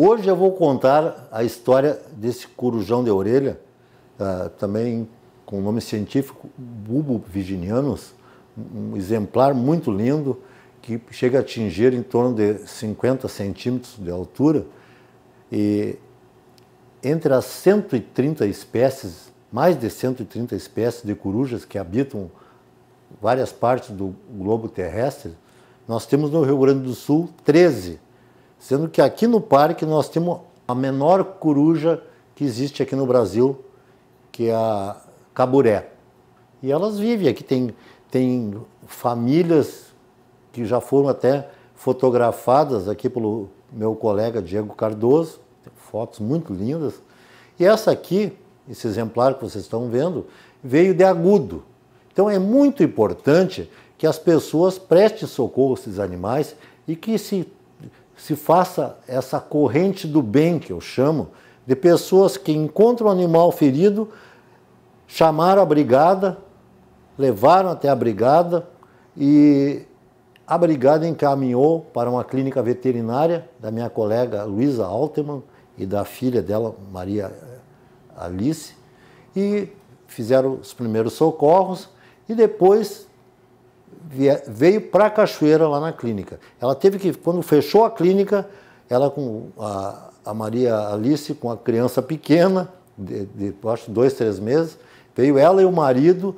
Hoje eu vou contar a história desse corujão de orelha, uh, também com o nome científico Bulbo virginianus, um exemplar muito lindo que chega a atingir em torno de 50 centímetros de altura e entre as 130 espécies, mais de 130 espécies de corujas que habitam várias partes do globo terrestre, nós temos no Rio Grande do Sul 13 Sendo que aqui no parque nós temos a menor coruja que existe aqui no Brasil, que é a caburé. E elas vivem aqui, tem, tem famílias que já foram até fotografadas aqui pelo meu colega Diego Cardoso, fotos muito lindas. E essa aqui, esse exemplar que vocês estão vendo, veio de agudo. Então é muito importante que as pessoas prestem socorro a esses animais e que se se faça essa corrente do bem, que eu chamo, de pessoas que encontram o animal ferido, chamaram a brigada, levaram até a brigada e a brigada encaminhou para uma clínica veterinária da minha colega Luisa Altman e da filha dela, Maria eh, Alice, e fizeram os primeiros socorros e depois veio para a Cachoeira lá na clínica. Ela teve que, quando fechou a clínica, ela com a, a Maria Alice, com a criança pequena, de, de, acho dois, três meses, veio ela e o marido,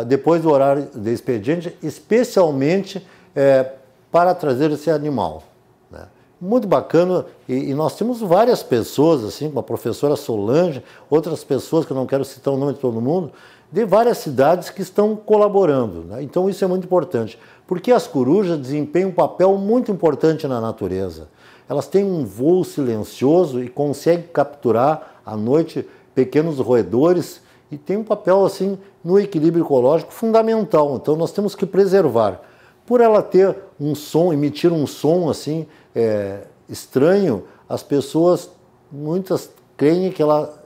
uh, depois do horário de expediente, especialmente eh, para trazer esse animal. Né? muito bacana e, e, nós temos várias pessoas, assim, como a professora Solange, outras pessoas que eu não quero citar o nome de todo mundo, de várias cidades que estão colaborando. Né? Então isso é muito importante, porque as corujas desempenham um papel muito importante na natureza. Elas têm um voo silencioso e conseguem capturar à noite pequenos roedores e tem um papel assim no equilíbrio ecológico fundamental. Então nós temos que preservar. Por ela ter um som, emitir um som assim é, estranho, as pessoas, muitas creem que ela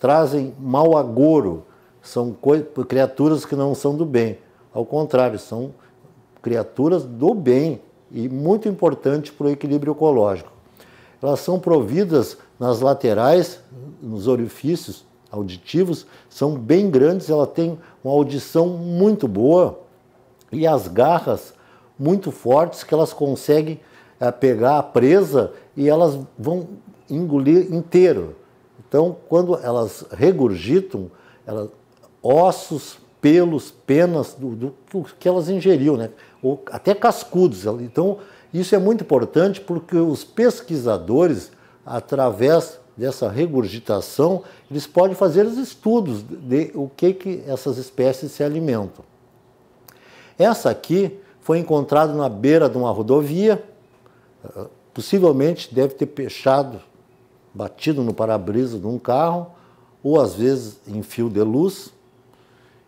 trazem mau agouro, são criaturas que não são do bem. Ao contrário, são criaturas do bem e muito importante para o equilíbrio ecológico. Elas são providas nas laterais, nos orifícios auditivos, são bem grandes, ela tem uma audição muito boa e as garras muito fortes que elas conseguem é, pegar a presa e elas vão engolir inteiro. Então, quando elas regurgitam, elas, ossos, pelos, penas do, do, que elas ingeriu, né? Ou até cascudos. Então, isso é muito importante porque os pesquisadores, através dessa regurgitação, eles podem fazer os estudos de o que, que essas espécies se alimentam. Essa aqui foi encontrada na beira de uma rodovia, possivelmente deve ter pechado, batido no para-brisa de um carro, ou às vezes em fio de luz,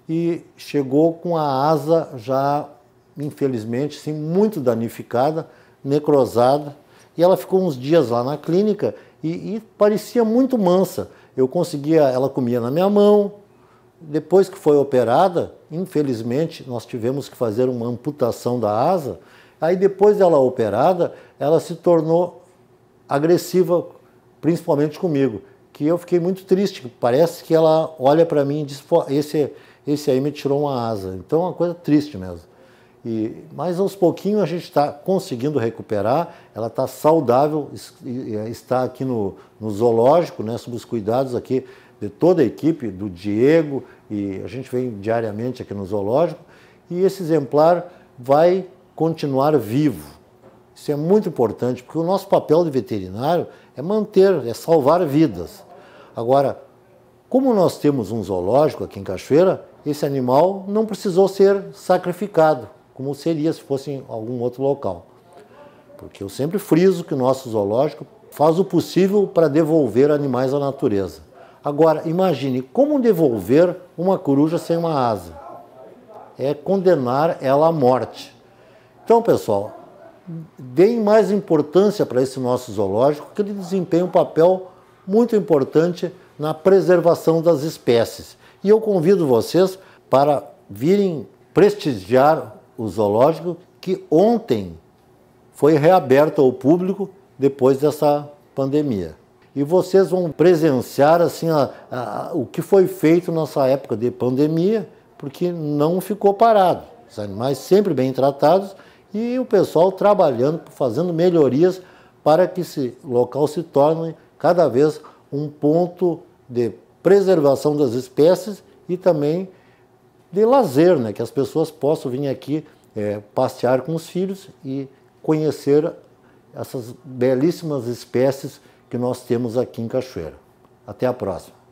e chegou com a asa já, infelizmente, sim, muito danificada, necrosada, e ela ficou uns dias lá na clínica e, e parecia muito mansa. Eu conseguia, ela comia na minha mão, depois que foi operada, infelizmente, nós tivemos que fazer uma amputação da asa. Aí, depois dela operada, ela se tornou agressiva, principalmente comigo, que eu fiquei muito triste. Parece que ela olha para mim e diz: esse, esse aí me tirou uma asa. Então, é uma coisa triste mesmo. E, mas aos pouquinhos a gente está conseguindo recuperar, ela está saudável, eh, está aqui no, no zoológico, né, sob os cuidados aqui de toda a equipe, do Diego, e a gente vem diariamente aqui no zoológico, e esse exemplar vai continuar vivo. Isso é muito importante, porque o nosso papel de veterinário é manter, é salvar vidas. Agora, como nós temos um zoológico aqui em Cachoeira, esse animal não precisou ser sacrificado como seria se fosse em algum outro local. Porque eu sempre friso que o nosso zoológico faz o possível para devolver animais à natureza. Agora, imagine como devolver uma coruja sem uma asa. É condenar ela à morte. Então, pessoal, deem mais importância para esse nosso zoológico, que ele desempenha um papel muito importante na preservação das espécies. E eu convido vocês para virem prestigiar o zoológico, que ontem foi reaberto ao público depois dessa pandemia. E vocês vão presenciar assim a, a, o que foi feito nessa época de pandemia, porque não ficou parado. Os animais sempre bem tratados e o pessoal trabalhando, fazendo melhorias para que esse local se torne cada vez um ponto de preservação das espécies e também de lazer, né? que as pessoas possam vir aqui é, passear com os filhos e conhecer essas belíssimas espécies que nós temos aqui em Cachoeira. Até a próxima.